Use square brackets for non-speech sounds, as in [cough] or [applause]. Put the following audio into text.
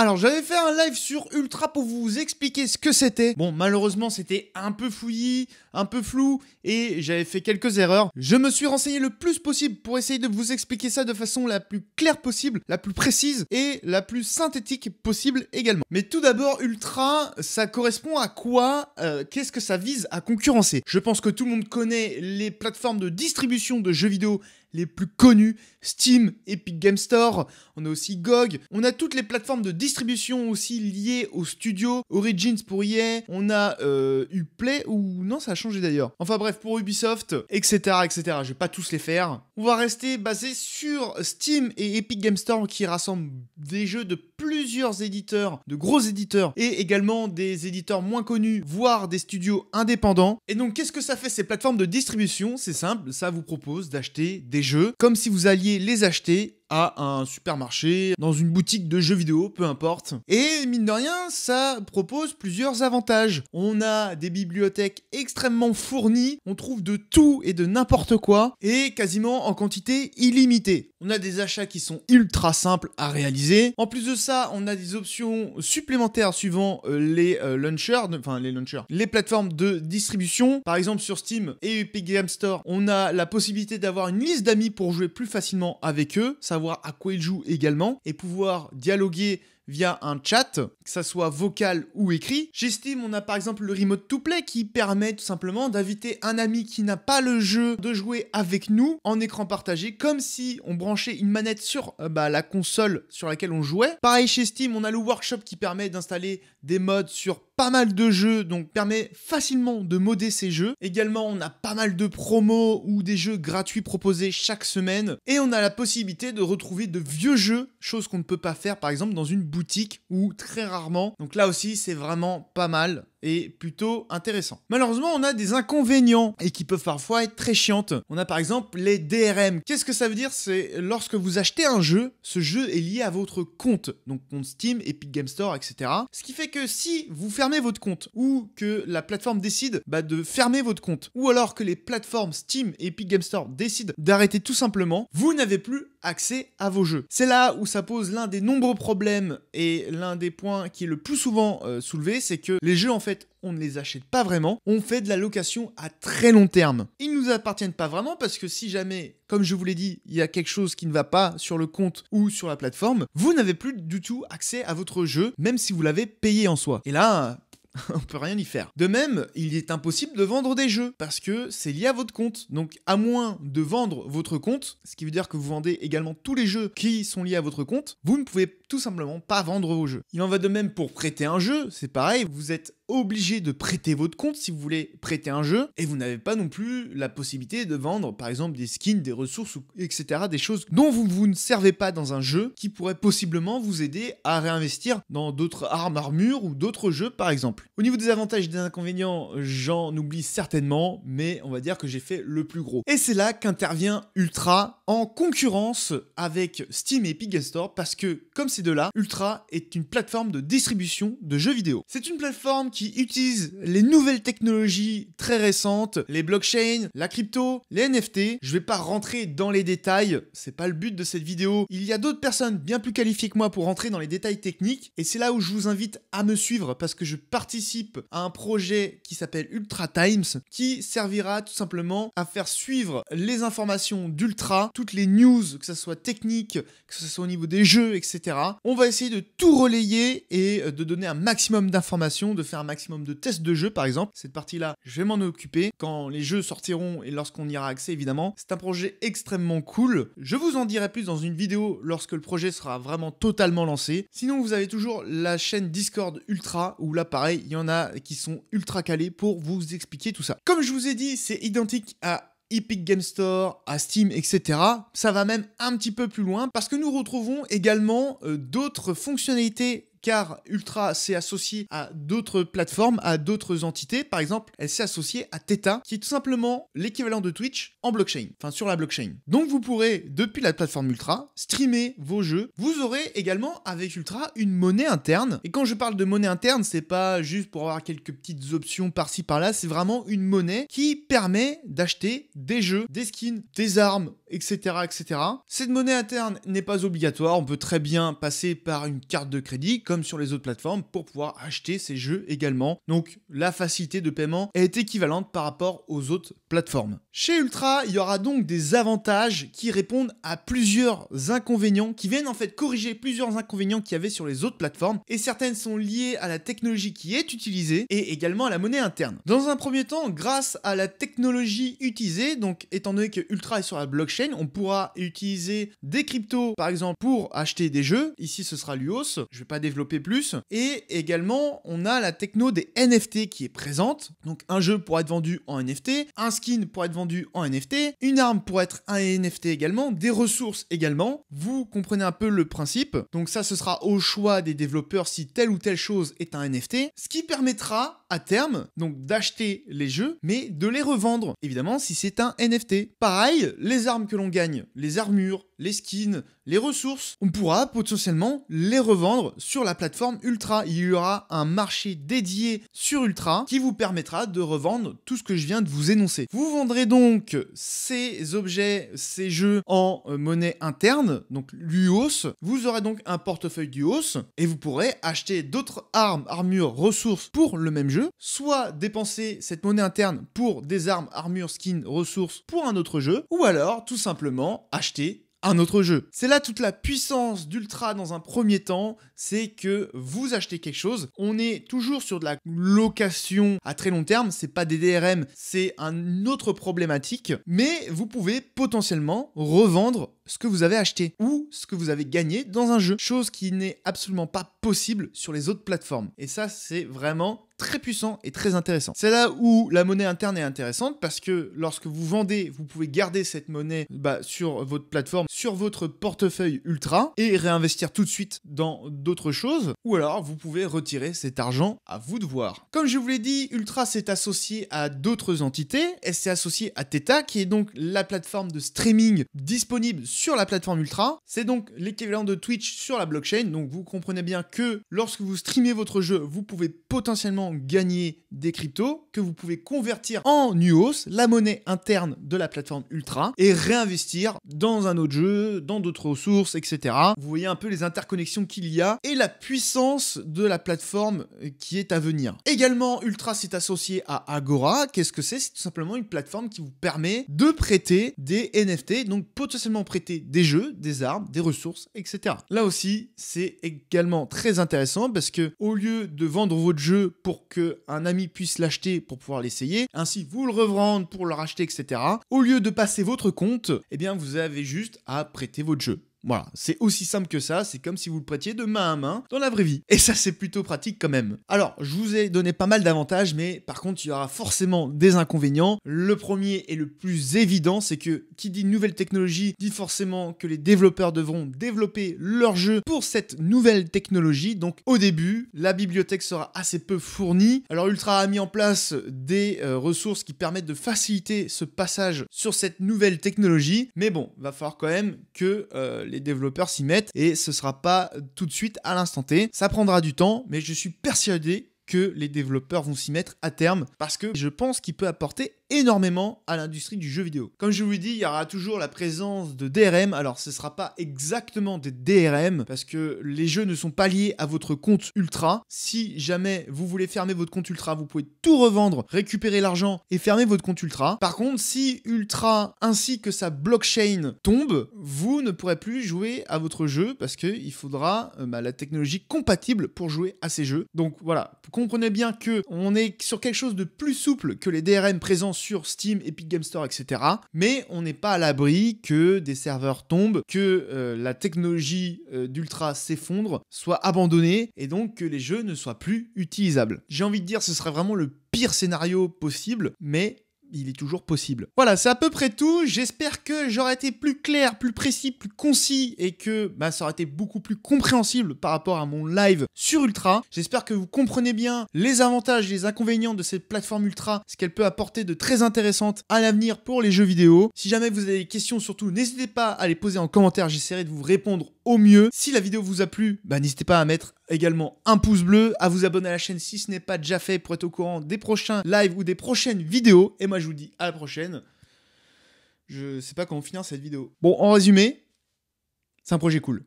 Alors j'avais fait un live sur Ultra pour vous expliquer ce que c'était. Bon, malheureusement c'était un peu fouillis, un peu flou et j'avais fait quelques erreurs. Je me suis renseigné le plus possible pour essayer de vous expliquer ça de façon la plus claire possible, la plus précise et la plus synthétique possible également. Mais tout d'abord, Ultra, ça correspond à quoi euh, Qu'est-ce que ça vise à concurrencer Je pense que tout le monde connaît les plateformes de distribution de jeux vidéo les plus connus, Steam, Epic Game Store, on a aussi GOG, on a toutes les plateformes de distribution aussi liées aux studios, Origins pour EA, on a euh, Uplay, ou non ça a changé d'ailleurs, enfin bref pour Ubisoft, etc etc, je vais pas tous les faire. On va rester basé sur Steam et Epic Game Store qui rassemblent des jeux de plusieurs éditeurs, de gros éditeurs, et également des éditeurs moins connus, voire des studios indépendants. Et donc qu'est-ce que ça fait ces plateformes de distribution C'est simple, ça vous propose d'acheter des comme si vous alliez les acheter à un supermarché, dans une boutique de jeux vidéo, peu importe. Et mine de rien, ça propose plusieurs avantages. On a des bibliothèques extrêmement fournies, on trouve de tout et de n'importe quoi, et quasiment en quantité illimitée. On a des achats qui sont ultra simples à réaliser. En plus de ça, on a des options supplémentaires suivant euh, les euh, launchers, enfin les launchers, les plateformes de distribution. Par exemple sur Steam et Epic Game Store, on a la possibilité d'avoir une liste d'amis pour jouer plus facilement avec eux. Ça à quoi il joue également et pouvoir dialoguer via un chat, que ça soit vocal ou écrit. Steam on a par exemple le remote to play qui permet tout simplement d'inviter un ami qui n'a pas le jeu de jouer avec nous en écran partagé comme si on branchait une manette sur euh, bah, la console sur laquelle on jouait. Pareil chez Steam, on a le workshop qui permet d'installer des modes sur pas mal de jeux, donc permet facilement de modder ces jeux. Également, on a pas mal de promos ou des jeux gratuits proposés chaque semaine. Et on a la possibilité de retrouver de vieux jeux, chose qu'on ne peut pas faire par exemple dans une boutique ou très rarement. Donc là aussi, c'est vraiment pas mal et plutôt intéressant. Malheureusement, on a des inconvénients et qui peuvent parfois être très chiantes. On a par exemple les DRM. Qu'est-ce que ça veut dire C'est lorsque vous achetez un jeu, ce jeu est lié à votre compte, donc compte Steam, Epic Game Store, etc. Ce qui fait que si vous fermez votre compte ou que la plateforme décide bah, de fermer votre compte ou alors que les plateformes Steam et Epic Game Store décident d'arrêter tout simplement, vous n'avez plus accès à vos jeux. C'est là où ça pose l'un des nombreux problèmes et l'un des points qui est le plus souvent euh, soulevé, c'est que les jeux en fait on ne les achète pas vraiment, on fait de la location à très long terme. Ils ne nous appartiennent pas vraiment parce que si jamais, comme je vous l'ai dit, il y a quelque chose qui ne va pas sur le compte ou sur la plateforme, vous n'avez plus du tout accès à votre jeu, même si vous l'avez payé en soi. Et là, [laughs] on peut rien y faire. De même, il est impossible de vendre des jeux parce que c'est lié à votre compte. Donc à moins de vendre votre compte, ce qui veut dire que vous vendez également tous les jeux qui sont liés à votre compte, vous ne pouvez tout simplement pas vendre vos jeux. Il en va de même pour prêter un jeu, c'est pareil, vous êtes obligé de prêter votre compte si vous voulez prêter un jeu, et vous n'avez pas non plus la possibilité de vendre par exemple des skins, des ressources, etc. Des choses dont vous, vous ne servez pas dans un jeu qui pourrait possiblement vous aider à réinvestir dans d'autres armes, armures ou d'autres jeux par exemple. Au niveau des avantages et des inconvénients, j'en oublie certainement, mais on va dire que j'ai fait le plus gros. Et c'est là qu'intervient Ultra en concurrence avec Steam et Epic Store parce que comme ces deux-là, Ultra est une plateforme de distribution de jeux vidéo. C'est une plateforme qui utilisent les nouvelles technologies très récentes, les blockchains, la crypto, les NFT. Je vais pas rentrer dans les détails, c'est pas le but de cette vidéo. Il y a d'autres personnes bien plus qualifiées que moi pour rentrer dans les détails techniques et c'est là où je vous invite à me suivre parce que je participe à un projet qui s'appelle Ultra Times qui servira tout simplement à faire suivre les informations d'Ultra, toutes les news, que ce soit technique, que ce soit au niveau des jeux, etc. On va essayer de tout relayer et de donner un maximum d'informations, de faire un maximum de tests de jeux par exemple. Cette partie-là, je vais m'en occuper quand les jeux sortiront et lorsqu'on y aura accès évidemment. C'est un projet extrêmement cool. Je vous en dirai plus dans une vidéo lorsque le projet sera vraiment totalement lancé. Sinon, vous avez toujours la chaîne Discord Ultra où là pareil, il y en a qui sont ultra calés pour vous expliquer tout ça. Comme je vous ai dit, c'est identique à Epic Game Store, à Steam, etc. Ça va même un petit peu plus loin parce que nous retrouvons également euh, d'autres fonctionnalités car Ultra s'est associé à d'autres plateformes, à d'autres entités. Par exemple, elle s'est associée à Theta, qui est tout simplement l'équivalent de Twitch en blockchain, enfin sur la blockchain. Donc vous pourrez, depuis la plateforme Ultra, streamer vos jeux. Vous aurez également avec Ultra une monnaie interne. Et quand je parle de monnaie interne, c'est pas juste pour avoir quelques petites options par-ci par-là, c'est vraiment une monnaie qui permet d'acheter des jeux, des skins, des armes etc., etc. Cette monnaie interne n'est pas obligatoire, on peut très bien passer par une carte de crédit comme sur les autres plateformes pour pouvoir acheter ces jeux également. Donc la facilité de paiement est équivalente par rapport aux autres plateformes. Chez Ultra, il y aura donc des avantages qui répondent à plusieurs inconvénients, qui viennent en fait corriger plusieurs inconvénients qu'il y avait sur les autres plateformes, et certaines sont liées à la technologie qui est utilisée et également à la monnaie interne. Dans un premier temps, grâce à la technologie utilisée, donc étant donné que Ultra est sur la blockchain, on pourra utiliser des cryptos, par exemple, pour acheter des jeux. Ici, ce sera l'UOS, je ne vais pas développer plus. Et également, on a la techno des NFT qui est présente. Donc, un jeu pour être vendu en NFT, un skin pour être vendu en NFT, une arme pour être un NFT également, des ressources également. Vous comprenez un peu le principe. Donc, ça, ce sera au choix des développeurs si telle ou telle chose est un NFT, ce qui permettra à terme, donc, d'acheter les jeux, mais de les revendre, évidemment, si c'est un NFT. Pareil, les armes l'on gagne, les armures, les skins, les ressources, on pourra potentiellement les revendre sur la plateforme Ultra. Il y aura un marché dédié sur Ultra qui vous permettra de revendre tout ce que je viens de vous énoncer. Vous vendrez donc ces objets, ces jeux en euh, monnaie interne, donc l'UOS. Vous aurez donc un portefeuille d'UOS et vous pourrez acheter d'autres armes, armures, ressources pour le même jeu, soit dépenser cette monnaie interne pour des armes, armures, skins, ressources pour un autre jeu, ou alors tout simplement acheter un autre jeu. C'est là toute la puissance d'Ultra dans un premier temps, c'est que vous achetez quelque chose, on est toujours sur de la location à très long terme, c'est pas des DRM, c'est un autre problématique, mais vous pouvez potentiellement revendre ce que vous avez acheté ou ce que vous avez gagné dans un jeu, chose qui n'est absolument pas possible sur les autres plateformes. Et ça, c'est vraiment très puissant et très intéressant. C'est là où la monnaie interne est intéressante parce que lorsque vous vendez, vous pouvez garder cette monnaie bah, sur votre plateforme, sur votre portefeuille ultra et réinvestir tout de suite dans d'autres choses ou alors vous pouvez retirer cet argent à vous de voir. Comme je vous l'ai dit, ultra s'est associé à d'autres entités et s'est associé à Theta qui est donc la plateforme de streaming disponible sur la plateforme ultra. C'est donc l'équivalent de Twitch sur la blockchain donc vous comprenez bien que lorsque vous streamez votre jeu, vous pouvez potentiellement gagner des cryptos que vous pouvez convertir en nuos la monnaie interne de la plateforme Ultra, et réinvestir dans un autre jeu, dans d'autres ressources, etc. Vous voyez un peu les interconnexions qu'il y a et la puissance de la plateforme euh, qui est à venir. Également, Ultra s'est associé à Agora. Qu'est-ce que c'est C'est tout simplement une plateforme qui vous permet de prêter des NFT, donc potentiellement prêter des jeux, des armes, des ressources, etc. Là aussi, c'est également très très intéressant parce que au lieu de vendre votre jeu pour que un ami puisse l'acheter pour pouvoir l'essayer, ainsi vous le revendre pour le racheter, etc. Au lieu de passer votre compte, eh bien vous avez juste à prêter votre jeu. Voilà, c'est aussi simple que ça, c'est comme si vous le prêtiez de main à main dans la vraie vie. Et ça, c'est plutôt pratique quand même. Alors, je vous ai donné pas mal d'avantages, mais par contre, il y aura forcément des inconvénients. Le premier et le plus évident, c'est que qui dit nouvelle technologie dit forcément que les développeurs devront développer leur jeu pour cette nouvelle technologie. Donc, au début, la bibliothèque sera assez peu fournie. Alors, Ultra a mis en place des euh, ressources qui permettent de faciliter ce passage sur cette nouvelle technologie. Mais bon, va falloir quand même que euh, les développeurs s'y mettent et ce sera pas tout de suite à l'instant T. Ça prendra du temps, mais je suis persuadé que les développeurs vont s'y mettre à terme parce que je pense qu'il peut apporter énormément à l'industrie du jeu vidéo. Comme je vous l'ai dit, il y aura toujours la présence de DRM. Alors ce ne sera pas exactement des DRM parce que les jeux ne sont pas liés à votre compte Ultra. Si jamais vous voulez fermer votre compte Ultra, vous pouvez tout revendre, récupérer l'argent et fermer votre compte Ultra. Par contre, si Ultra ainsi que sa blockchain tombe, vous ne pourrez plus jouer à votre jeu parce qu'il faudra euh, bah, la technologie compatible pour jouer à ces jeux. Donc voilà, Vous comprenez bien que on est sur quelque chose de plus souple que les DRM présents sur Steam, Epic Game Store, etc. Mais on n'est pas à l'abri que des serveurs tombent, que euh, la technologie euh, d'Ultra s'effondre, soit abandonnée, et donc que les jeux ne soient plus utilisables. J'ai envie de dire, ce serait vraiment le pire scénario possible, mais il est toujours possible. Voilà, c'est à peu près tout. J'espère que j'aurais été plus clair, plus précis, plus concis et que bah, ça aurait été beaucoup plus compréhensible par rapport à mon live sur Ultra. J'espère que vous comprenez bien les avantages et les inconvénients de cette plateforme Ultra, ce qu'elle peut apporter de très intéressante à l'avenir pour les jeux vidéo. Si jamais vous avez des questions, surtout n'hésitez pas à les poser en commentaire, j'essaierai de vous répondre au mieux. Si la vidéo vous a plu, bah, n'hésitez pas à mettre également un pouce bleu, à vous abonner à la chaîne si ce n'est pas déjà fait pour être au courant des prochains lives ou des prochaines vidéos. Et moi je vous dis à la prochaine. Je sais pas comment finir cette vidéo. Bon, en résumé, c'est un projet cool.